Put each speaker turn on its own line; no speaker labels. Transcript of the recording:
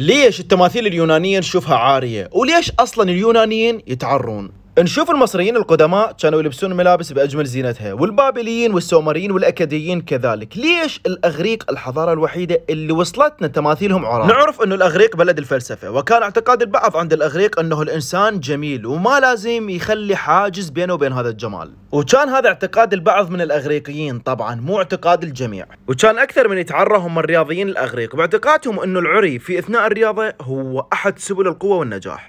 ليش التماثيل اليونانية نشوفها عارية وليش أصلا اليونانيين يتعرون نشوف المصريين القدماء كانوا يلبسون ملابس باجمل زينتها والبابليين والسومريين والاكاديين كذلك ليش الاغريق الحضاره الوحيده اللي وصلتنا تماثيلهم عراق نعرف انه الاغريق بلد الفلسفه وكان اعتقاد البعض عند الاغريق انه الانسان جميل وما لازم يخلي حاجز بينه وبين هذا الجمال وكان هذا اعتقاد البعض من الاغريقيين طبعا مو اعتقاد الجميع وكان اكثر من يتعرى هم الرياضيين الاغريق باعتقادهم انه العري في اثناء الرياضه هو احد سبل القوه والنجاح